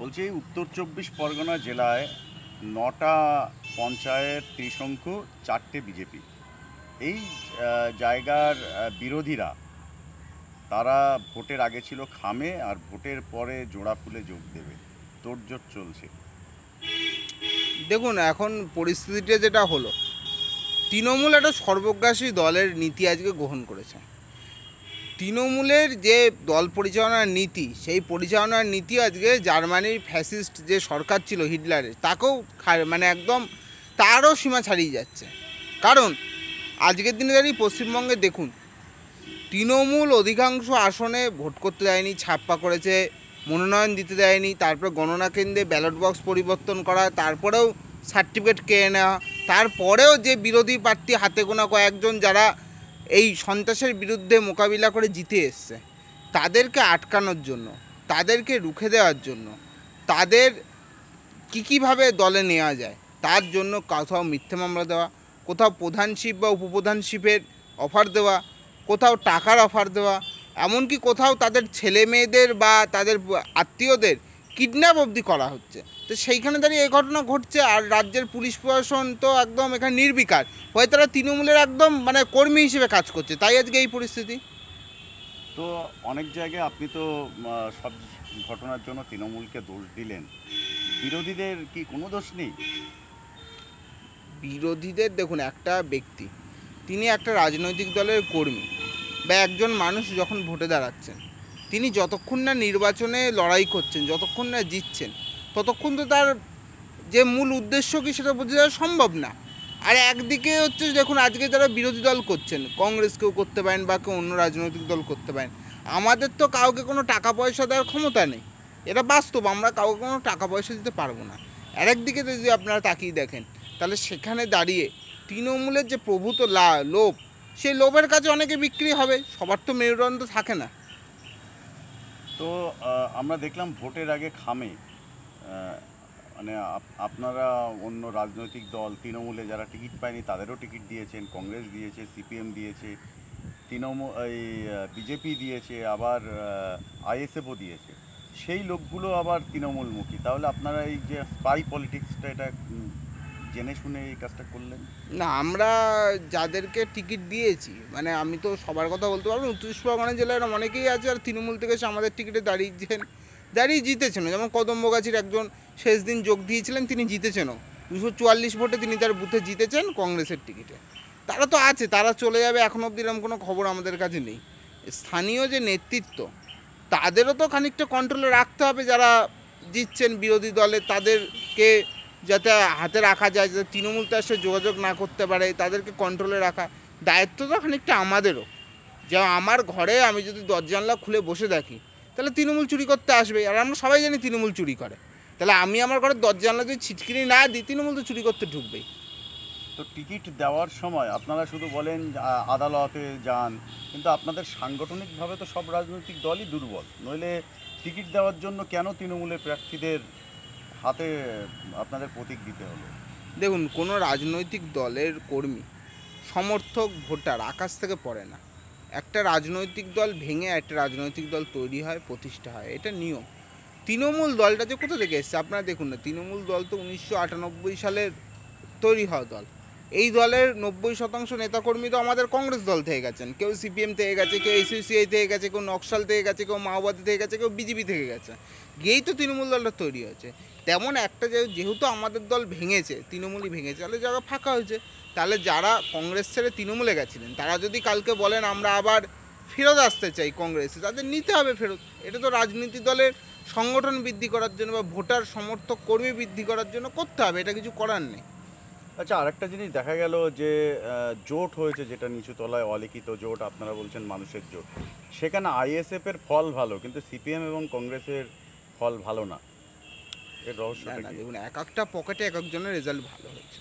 বলছি এই উত্তর চব্বিশ পরগনা জেলায় নটা পঞ্চায়েত ত্রিশঙ্ক চারটে বিজেপি এই জায়গার বিরোধীরা তারা ভোটের আগে ছিল খামে আর ভোটের পরে জোড়া ফুলে যোগ দেবে তোরজোর চলছে দেখুন এখন পরিস্থিতিটা যেটা হলো তৃণমূল একটা সর্বগ্রাসী দলের নীতি আজকে গ্রহণ করেছে তৃণমূলের যে দল পরিচালনার নীতি সেই পরিচালনার নীতি আজকে জার্মানির ফ্যাসিস্ট যে সরকার ছিল হিটলারের তাকেও মানে একদম তারও সীমা ছাড়িয়ে যাচ্ছে কারণ আজকের দিনে দাঁড়িয়ে পশ্চিমবঙ্গে দেখুন তৃণমূল অধিকাংশ আসনে ভোট করতে দেয়নি ছাপ্পা করেছে মনোনয়ন দিতে দেয়নি তারপরে গণনা কেন্দ্রে ব্যালট বক্স পরিবর্তন করা তারপরেও সার্টিফিকেট কেড়ে নেওয়া তারপরেও যে বিরোধী প্রার্থী হাতে গোনা কয়েকজন যারা এই সন্ত্রাসের বিরুদ্ধে মোকাবিলা করে জিতে এসছে তাদেরকে আটকানোর জন্য তাদেরকে রুখে দেওয়ার জন্য তাদের কী কীভাবে দলে নেওয়া যায় তার জন্য কোথাও মিথ্যে মামলা দেওয়া কোথাও প্রধানশিপ বা উপপ্রধানশিপের অফার দেওয়া কোথাও টাকার অফার দেওয়া এমনকি কোথাও তাদের ছেলে মেয়েদের বা তাদের আত্মীয়দের কিডন্যাপ অবধি করা হচ্ছে তো সেইখানে দাঁড়িয়ে এই ঘটনা ঘটছে আর রাজ্যের পুলিশ প্রশাসন তো একদম এখানে নির্বিকার হয়ে তারা তৃণমূলের একদম মানে কর্মী হিসেবে কাজ করছে তাই আজকে এই পরিস্থিতি তো অনেক জায়গায় আপনি তো সব ঘটনার জন্য তৃণমূলকে দোষ দিলেন বিরোধীদের কি কোনো দোষ নেই বিরোধীদের দেখুন একটা ব্যক্তি তিনি একটা রাজনৈতিক দলের কর্মী বা একজন মানুষ যখন ভোটে দাঁড়াচ্ছেন তিনি যতক্ষণ না নির্বাচনে লড়াই করছেন যতক্ষণ না জিতছেন ততক্ষণ তো তার যে মূল উদ্দেশ্য কি সেটা বুঝে যাওয়া সম্ভব না আর একদিকে হচ্ছে দেখুন আজকে যারা বিরোধী দল করছেন কংগ্রেসকেও করতে পারেন বা কেউ অন্য রাজনৈতিক দল করতে পারেন আমাদের তো কাউকে কোনো টাকা পয়সা দেওয়ার ক্ষমতা নেই এটা বাস্তব আমরা কাউকে কোনো টাকা পয়সা দিতে পারবো না আর একদিকে যদি আপনারা তাকিয়ে দেখেন তাহলে সেখানে দাঁড়িয়ে তৃণমূলের যে প্রভূত লা লোভ সেই লোভের কাছে অনেকে বিক্রি হবে সবার তো মেরুদণ্ড থাকে না তো আমরা দেখলাম ভোটের আগে খামে মানে আপনারা অন্য রাজনৈতিক দল তৃণমূলে যারা টিকিট পায়নি তাদেরও টিকিট দিয়েছেন কংগ্রেস দিয়েছে সিপিএম দিয়েছে তৃণমূল এই বিজেপি দিয়েছে আবার আইএসএফও দিয়েছে সেই লোকগুলো আবার তৃণমূলমুখী তাহলে আপনারা এই যে স্পাই পলিটিক্সটা এটা জেনে শুনে এই কাজটা করলেন না আমরা যাদেরকে টিকিট দিয়েছি মানে আমি তো সবার কথা বলতে পারবো উত্তর চব্বিশ পরগনা জেলার অনেকেই আছে আর তৃণমূল থেকে এসে আমাদের টিকিটে দাঁড়িয়েছেন দাঁড়িয়ে জিতেছেন যেমন কদম্বগাছির একজন শেষ দিন যোগ দিয়েছিলেন তিনি জিতেছেনও দুশো চুয়াল্লিশ ভোটে তিনি তার বুথে জিতেছেন কংগ্রেসের টিকিটে তারা তো আছে তারা চলে যাবে এখন অব্দি এরকম কোনো খবর আমাদের কাছে নেই স্থানীয় যে নেতৃত্ব তাদেরও তো খানিকটা কন্ট্রোলে রাখতে হবে যারা জিতছেন বিরোধী দলে তাদেরকে যাতে হাতে রাখা যায় যাতে তৃণমূল তার সাথে যোগাযোগ না করতে পারে তাদেরকে কন্ট্রোলে রাখা দায়িত্ব তো খানিকটা আমাদেরও যে আমার ঘরে আমি যদি দরজানলা খুলে বসে থাকি তাহলে তৃণমূল চুরি করতে আসবে আর আমরা সবাই জানি তৃণমূল চুরি করে তাহলে আমি আমার ঘরে দরজানলা যদি ছিটকিনি না দিই তৃণমূল তো চুরি করতে ঢুকবেই তো টিকিট দেওয়ার সময় আপনারা শুধু বলেন আদালতে যান কিন্তু আপনাদের সাংগঠনিকভাবে তো সব রাজনৈতিক দলই দুর্বল নইলে টিকিট দেওয়ার জন্য কেন তৃণমূলের প্রার্থীদের হাতে আপনাদের প্রতীক দিতে হলো দেখুন কোনো রাজনৈতিক দলের কর্মী সমর্থক ভোটার আকাশ থেকে পড়ে না একটা রাজনৈতিক দল ভেঙে একটা রাজনৈতিক দল তৈরি হয় প্রতিষ্ঠা হয় এটা নিয়ম তৃণমূল দলটা যে কোথা থেকে এসছে আপনারা দেখুন না তৃণমূল দল তো উনিশশো সালের তৈরি হওয়া দল এই দলের নব্বই শতাংশ নেতাকর্মী তো আমাদের কংগ্রেস দল থেকে গেছেন কেউ সিপিএম থেকে গেছে কেউ এসিউসিআই থেকে গেছে কেউ নকশাল থেকে গেছে কেউ মাওবাদী থেকে গেছে কেউ বিজেপি থেকে গেছে গিয়েই তো তৃণমূল দলটা তৈরি হয়েছে তেমন একটা যে যেহেতু আমাদের দল ভেঙেছে তৃণমূলই ভেঙেছে তাহলে জায়গা ফাঁকা হয়েছে তাহলে যারা কংগ্রেস ছেড়ে তৃণমূলে গেছিলেন তারা যদি কালকে বলেন আমরা আবার ফেরত আসতে চাই কংগ্রেসে তাদের নিতে হবে ফেরত এটা তো রাজনীতি দলের সংগঠন বৃদ্ধি করার জন্য বা ভোটার সমর্থক কর্মী বৃদ্ধি করার জন্য করতে হবে এটা কিছু করার নেই আচ্ছা আরেকটা জিনিস দেখা গেল যে জোট হয়েছে যেটা নিচু তলায় অলিখিত জোট আপনারা বলছেন মানুষের জোট সেখানে আইএসএফ এর ফল ভালো কিন্তু সিপিএম এবং কংগ্রেসের ফল ভালো না এর দেখুন এক একটা পকেটে এক একজনের রেজাল্ট ভালো হয়েছে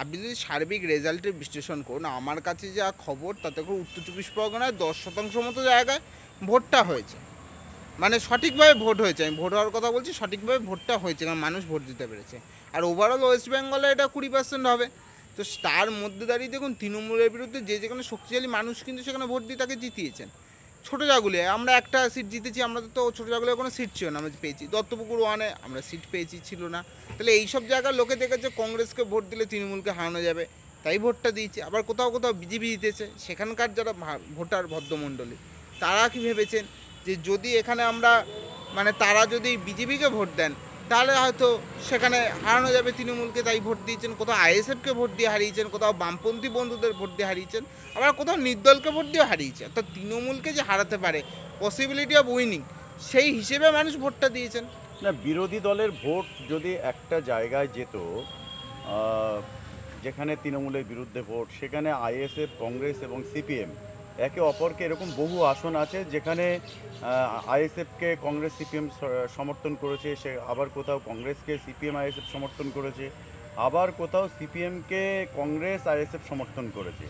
আপনি যদি সার্বিক রেজাল্টের বিশ্লেষণ করুন আমার কাছে যা খবর তাতে করে উত্তর চব্বিশ পরগনায় দশ শতাংশ মতো জায়গায় ভোটটা হয়েছে মানে সঠিকভাবে ভোট হয়েছে আমি ভোট হওয়ার কথা বলছি সঠিকভাবে ভোটটা হয়েছে কারণ মানুষ ভোট দিতে পেরেছে আর ওভারঅল ওয়েস্ট বেঙ্গলে এটা কুড়ি পার্সেন্ট হবে তো তার মধ্যে দাঁড়িয়ে দেখুন তৃণমূলের বিরুদ্ধে যে যেখানে শক্তিশালী মানুষ কিন্তু সেখানে ভোট দিয়ে তাকে জিতিয়েছেন ছোটো জাগুলে আমরা একটা সিট জিতেছি আমরা তো ছোটো জাগুলে কোনো সিট ছিল না আমরা পেয়েছি দত্তপুকুর ওয়ানে আমরা সিট পেয়েছি ছিল না তাহলে এইসব জায়গার লোকে দেখেছে কংগ্রেসকে ভোট দিলে তৃণমূলকে হারানো যাবে তাই ভোটটা দিয়েছে আবার কোথাও কোথাও বিজেপি জিতেছে সেখানকার যারা ভোটার ভদ্রমণ্ডলী তারা কি ভেবেছেন যে যদি এখানে আমরা মানে তারা যদি বিজেপিকে ভোট দেন তাহলে হয়তো সেখানে হারানো যাবে তৃণমূলকে তাই ভোট দিয়েছেন কোথাও আইএসএফকে ভোট দিয়ে হারিয়েছেন কোথাও বামপন্থী বন্ধুদের ভোট দিয়ে হারিয়েছেন আবার কোথাও নির্দলকে ভোট দিয়ে হারিয়েছেন তো তৃণমূলকে যে হারাতে পারে পসিবিলিটি অফ উইনিং সেই হিসেবে মানুষ ভোটটা দিয়েছেন না বিরোধী দলের ভোট যদি একটা জায়গায় যেত যেখানে তৃণমূলের বিরুদ্ধে ভোট সেখানে আইএসএফ কংগ্রেস এবং সিপিএম একে অপরকে এরকম বহু আসন আছে যেখানে আইএসএফকে কংগ্রেস সিপিএম সমর্থন করেছে সে আবার কোথাও কংগ্রেসকে সিপিএম আইএসএফ সমর্থন করেছে আবার কোথাও সিপিএমকে কংগ্রেস আইএসএফ সমর্থন করেছে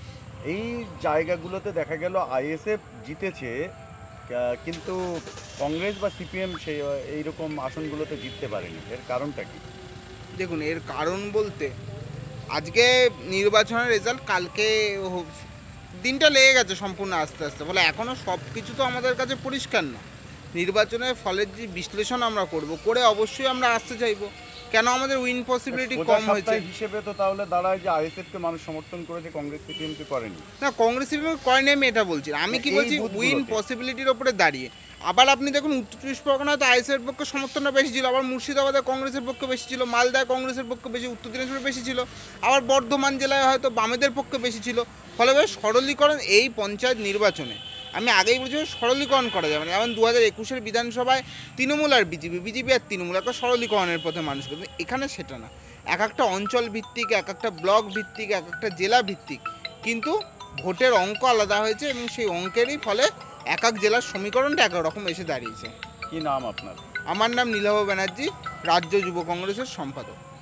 এই জায়গাগুলোতে দেখা গেল আইএসএফ জিতেছে কিন্তু কংগ্রেস বা সিপিএম সেই এইরকম আসনগুলোতে জিততে পারেনি এর কারণটা কি দেখুন এর কারণ বলতে আজকে নির্বাচনের রেজাল্ট কালকে দিনটা লেগে গেছে সম্পূর্ণ আস্তে আস্তে বলে এখনও সব কিছু তো আমাদের কাছে পরিষ্কার না নির্বাচনের ফলের যে বিশ্লেষণ আমরা করব করে অবশ্যই আমরা আসতে চাইবো কেন আমাদের উইন পসিবিলিটি কম হয়েছে হিসেবে তো তাহলে দাঁড়ায় যে আইএসএফ কে মানুষ সমর্থন করেছে কংগ্রেস সিপিএম করেনি না কংগ্রেস সিপিএম করেনি আমি এটা বলছি আমি কি বলছি উইন পসিবিলিটির উপরে দাঁড়িয়ে আবার আপনি দেখুন উত্তর চব্বিশ পরগনায় তো আইএসএফের পক্ষে সমর্থনটা বেশি ছিল আবার মুর্শিদাবাদে কংগ্রেসের পক্ষে বেশি ছিল মালদায় কংগ্রেসের পক্ষে বেশি উত্তর দিনাজপুরে বেশি ছিল আবার বর্ধমান জেলায় হয়তো বামেদের পক্ষে বেশি ছিল ফলে সরলীকরণ এই পঞ্চায়েত নির্বাচনে আমি আগেই বলছি সরলীকরণ করা যাবে মানে না যেমন দু হাজার একুশের বিধানসভায় তৃণমূল আর বিজেপি বিজেপি আর তৃণমূল একটা সরলীকরণের পথে মানুষ কিন্তু এখানে সেটা না এক একটা অঞ্চল ভিত্তিক এক একটা ব্লক ভিত্তিক এক একটা জেলা ভিত্তিক কিন্তু ভোটের অঙ্ক আলাদা হয়েছে এবং সেই অঙ্কেরই ফলে এক এক জেলার সমীকরণটা একরকম এসে দাঁড়িয়েছে কি নাম আপনার আমার নাম নীলাভ ব্যানার্জি রাজ্য যুব কংগ্রেসের সম্পাদক